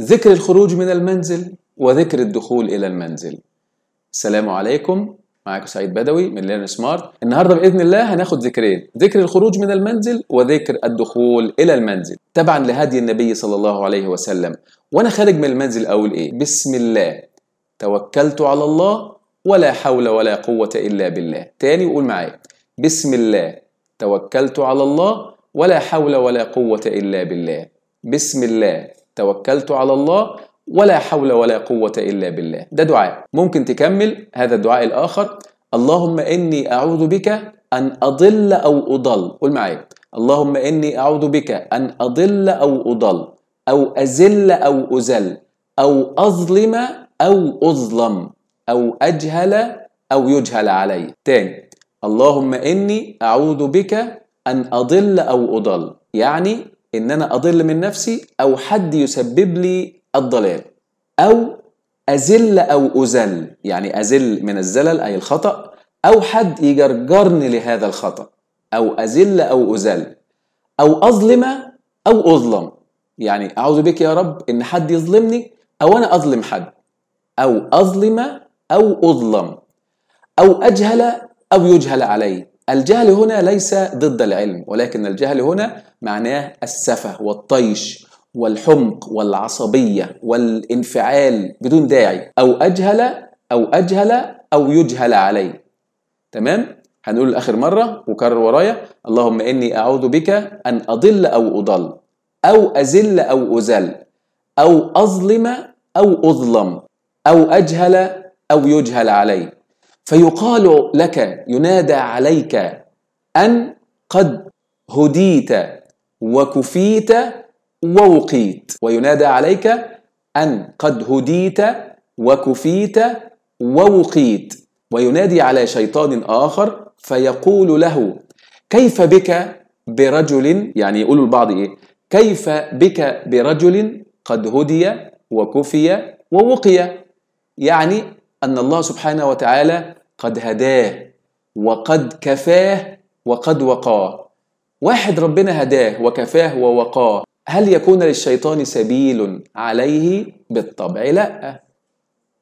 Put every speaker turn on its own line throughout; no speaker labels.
ذكر الخروج من المنزل وذكر الدخول إلى المنزل السلام عليكم معاكم سعيد بدوي من ليرن سمارت النهارده باذن الله هناخد ذكرين ذكر الخروج من المنزل وذكر الدخول الى المنزل تبعا لهدي النبي صلى الله عليه وسلم وانا خارج من المنزل اقول ايه بسم الله توكلت على الله ولا حول ولا قوه الا بالله تاني وقول معايا بسم الله توكلت على الله ولا حول ولا قوه الا بالله بسم الله توكلت على الله ولا حول ولا قوة إلا بالله ده دعاء ممكن تكمل هذا الدعاء الآخر اللهم إني أعوذ بك أن أضل أو أضل قول معايا اللهم إني أعوذ بك أن أضل أو أضل أو أزل أو أزل أو أظلم أو أظلم أو أجهل أو يجهل علي تاني اللهم إني أعوذ بك أن أضل أو أضل يعني ان انا اضل من نفسي او حد يسبب لي الضلال او ازل او ازل يعني ازل من الزلل اي الخطا او حد يجرجرني لهذا الخطا او ازل او ازل او اظلم او اظلم يعني اعوذ بك يا رب ان حد يظلمني او انا اظلم حد او اظلم او اظلم او اجهل او يجهل علي الجهل هنا ليس ضد العلم ولكن الجهل هنا معناه السفه والطيش والحمق والعصبية والانفعال بدون داعي أو أجهل أو أجهل أو يجهل علي تمام؟ هنقول آخر مرة وكرر ورايا اللهم إني أعوذ بك أن أضل أو أضل أو أزل أو أزل أو أظلم أو أظلم أو أجهل أو يجهل علي فيقال لك ينادى عليك أن قد هديت وكفيت ووقيت وينادى عليك أن قد هديت وكفيت ووقيت وينادي على شيطان آخر فيقول له كيف بك برجل يعني يقول البعض إيه كيف بك برجل قد هدي وكفي ووقي يعني أن الله سبحانه وتعالى قد هداه وقد كفاه وقد وقاه واحد ربنا هداه وكفاه ووقاه هل يكون للشيطان سبيل عليه بالطبع لا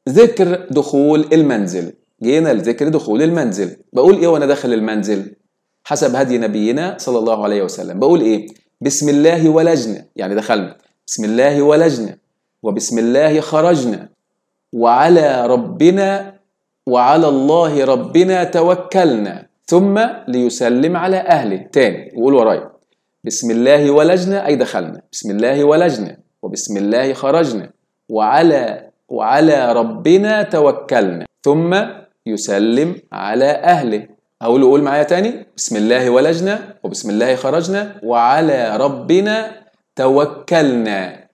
ذكر دخول المنزل جينا لذكر دخول المنزل بقول ايه وانا داخل المنزل حسب هدي نبينا صلى الله عليه وسلم بقول ايه بسم الله ولجنا يعني دخلنا بسم الله ولجنا وبسم الله خرجنا وعلى ربنا وعلى الله ربنا توكلنا ثم ليسلم على أهله تاني وقول ورايا بسم الله ولجنا أي دخلنا بسم الله ولجنا وبسم الله خرجنا وعلى وعلى ربنا توكلنا ثم يسلم على أهله أقول قول معايا تاني بسم الله ولجنا وبسم الله خرجنا وعلى ربنا توكلنا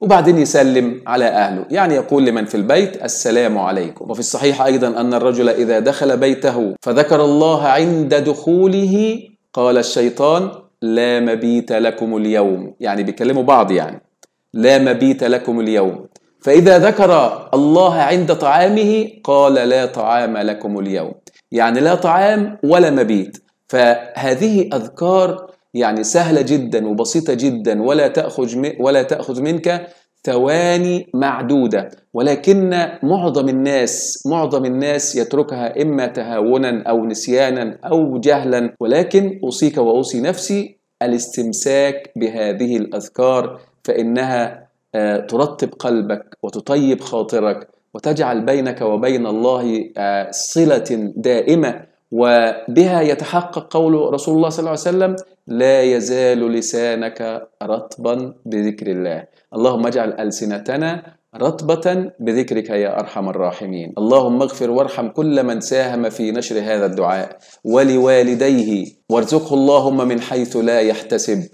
وبعدين يسلم على أهله يعني يقول لمن في البيت السلام عليكم وفي الصحيح أيضا أن الرجل إذا دخل بيته فذكر الله عند دخوله قال الشيطان لا مبيت لكم اليوم يعني بيكلموا بعض يعني لا مبيت لكم اليوم فإذا ذكر الله عند طعامه قال لا طعام لكم اليوم يعني لا طعام ولا مبيت فهذه أذكار يعني سهلة جدا وبسيطة جدا ولا تأخذ ولا تأخذ منك ثواني معدودة ولكن معظم الناس معظم الناس يتركها إما تهاونا أو نسيانا أو جهلا ولكن أوصيك وأوصي نفسي الاستمساك بهذه الأذكار فإنها آه، ترطب قلبك وتطيب خاطرك وتجعل بينك وبين الله آه، صلة دائمة وبها يتحقق قول رسول الله صلى الله عليه وسلم لا يزال لسانك رطبا بذكر الله اللهم اجعل ألسنتنا رطبة بذكرك يا أرحم الراحمين اللهم اغفر وارحم كل من ساهم في نشر هذا الدعاء ولوالديه وارزقه اللهم من حيث لا يحتسب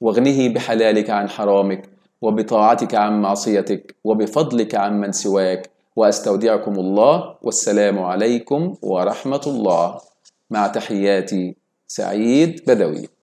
واغنه بحلالك عن حرامك وبطاعتك عن معصيتك وبفضلك عن من سواك واستودعكم الله والسلام عليكم ورحمه الله مع تحياتي سعيد بدوي